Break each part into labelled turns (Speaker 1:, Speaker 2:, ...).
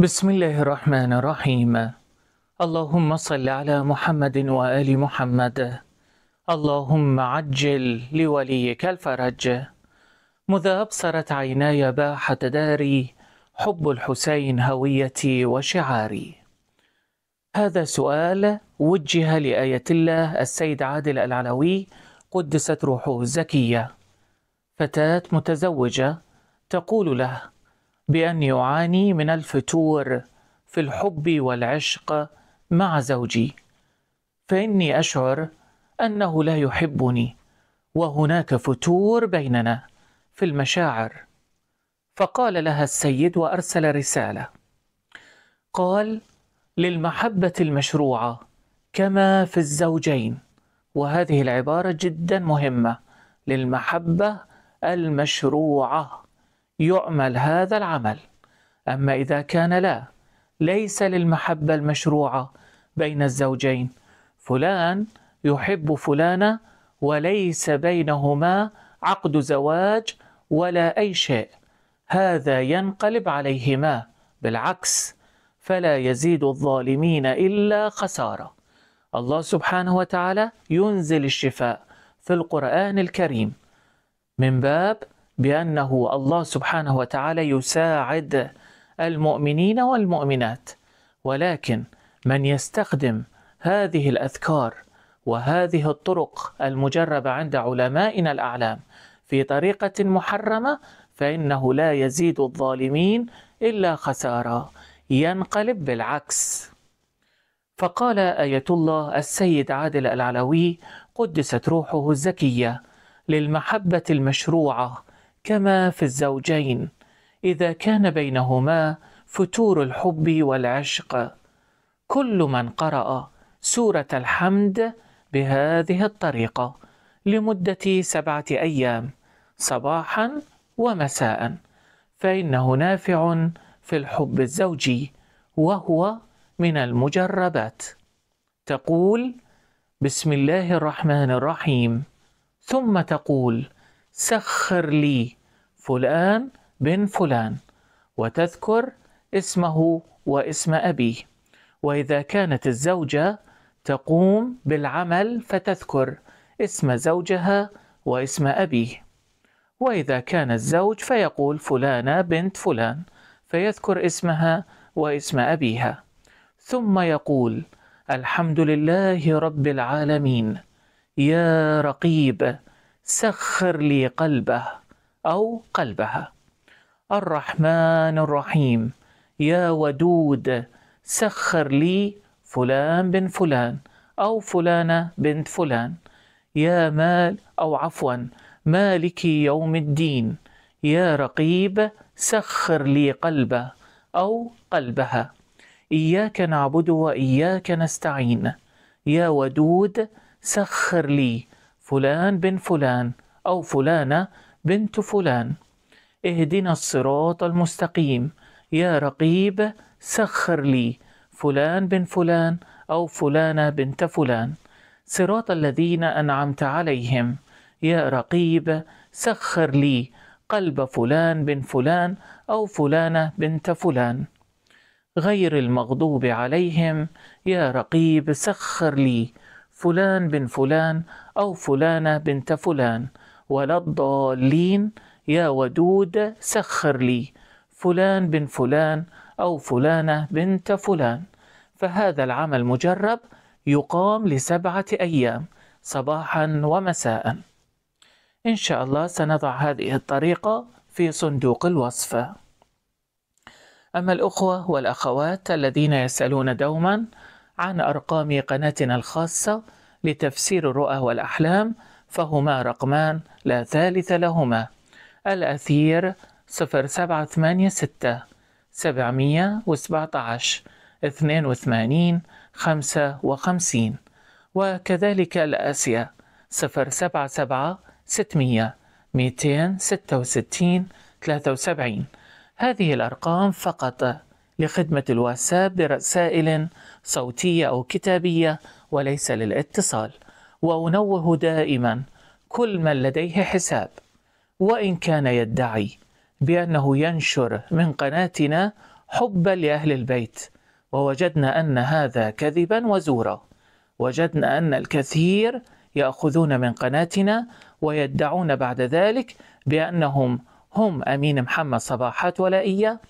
Speaker 1: بسم الله الرحمن الرحيم اللهم صل على محمد وآل محمد اللهم عجل لوليك الفرج مذا أبصرت عيناي باحة داري حب الحسين هويتي وشعاري هذا سؤال وجه لآية الله السيد عادل العلوي قدست روحه الزكية فتاة متزوجة تقول له بأن يعاني من الفتور في الحب والعشق مع زوجي فإني أشعر أنه لا يحبني وهناك فتور بيننا في المشاعر فقال لها السيد وأرسل رسالة قال للمحبة المشروعة كما في الزوجين وهذه العبارة جدا مهمة للمحبة المشروعة يعمل هذا العمل أما إذا كان لا ليس للمحبة المشروعة بين الزوجين فلان يحب فلانة وليس بينهما عقد زواج ولا أي شيء هذا ينقلب عليهما بالعكس فلا يزيد الظالمين إلا خسارة الله سبحانه وتعالى ينزل الشفاء في القرآن الكريم من باب بأنه الله سبحانه وتعالى يساعد المؤمنين والمؤمنات ولكن من يستخدم هذه الأذكار وهذه الطرق المجربة عند علمائنا الأعلام في طريقة محرمة فإنه لا يزيد الظالمين إلا خسارة ينقلب بالعكس فقال آية الله السيد عادل العلوي قدست روحه الزكية للمحبة المشروعة كما في الزوجين إذا كان بينهما فتور الحب والعشق كل من قرأ سورة الحمد بهذه الطريقة لمدة سبعة أيام صباحا ومساء فإنه نافع في الحب الزوجي وهو من المجربات تقول بسم الله الرحمن الرحيم ثم تقول سخر لي فلان بن فلان وتذكر اسمه واسم أبيه وإذا كانت الزوجة تقوم بالعمل فتذكر اسم زوجها واسم أبيه وإذا كان الزوج فيقول فلانة بنت فلان فيذكر اسمها واسم أبيها ثم يقول الحمد لله رب العالمين يا رقيب سخر لي قلبه أو قلبها الرحمن الرحيم يا ودود سخر لي فلان بن فلان أو فلانة بنت فلان يا مال أو عفوا مالك يوم الدين يا رقيب سخر لي قلبه أو قلبها إياك نعبد وإياك نستعين يا ودود سخر لي فلان بن فلان أو فلانة بنت فلان اهدنا الصراط المستقيم يا رقيب سخر لي فلان بن فلان أو فلانة بنت فلان صراط الذين أنعمت عليهم يا رقيب سخر لي قلب فلان بن فلان أو فلانة بنت فلان غير المغضوب عليهم يا رقيب سخر لي فلان بن فلان أو فلانة بنت فلان ولا الضالين يا ودود سخر لي فلان بن فلان أو فلانة بنت فلان فهذا العمل مجرب يقام لسبعة أيام صباحا ومساء إن شاء الله سنضع هذه الطريقة في صندوق الوصفة أما الأخوة والأخوات الذين يسألون دوما عن أرقام قناتنا الخاصة لتفسير الرؤى والأحلام فهما رقمان لا ثالث لهما الأثير 0786 717 82 55 وكذلك الآسيا 077 600 266 73 هذه الأرقام فقط لخدمة الواتساب برسائل صوتية أو كتابية وليس للاتصال وانوه دائما كل من لديه حساب وان كان يدعي بانه ينشر من قناتنا حبا لاهل البيت ووجدنا ان هذا كذبا وزورا وجدنا ان الكثير ياخذون من قناتنا ويدعون بعد ذلك بانهم هم امين محمد صباحات ولائيه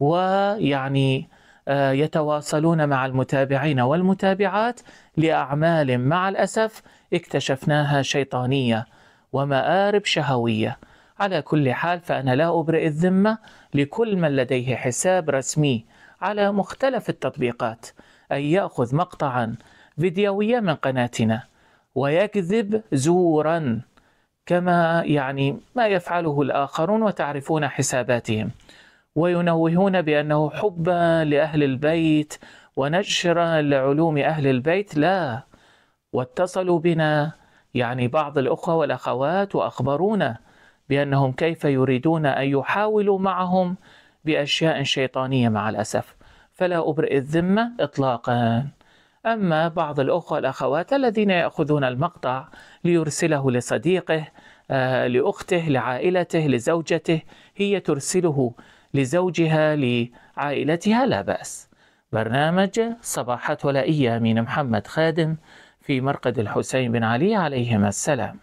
Speaker 1: ويعني آه، يتواصلون مع المتابعين والمتابعات لاعمال مع الاسف اكتشفناها شيطانيه ومارب شهويه على كل حال فانا لا ابرئ الذمه لكل من لديه حساب رسمي على مختلف التطبيقات ان ياخذ مقطعا فيديويا من قناتنا ويكذب زورا كما يعني ما يفعله الاخرون وتعرفون حساباتهم وينوهون بأنه حبا لأهل البيت ونشرا لعلوم أهل البيت لا واتصلوا بنا يعني بعض الأخوة والأخوات وأخبرونا بأنهم كيف يريدون أن يحاولوا معهم بأشياء شيطانية مع الأسف فلا أبرئ الذمة إطلاقا أما بعض الأخوة والأخوات الذين يأخذون المقطع ليرسله لصديقه آه، لأخته لعائلته لزوجته هي ترسله لزوجها لعائلتها لا بأس برنامج صباحات ولائية من محمد خادم في مرقد الحسين بن علي عليهما السلام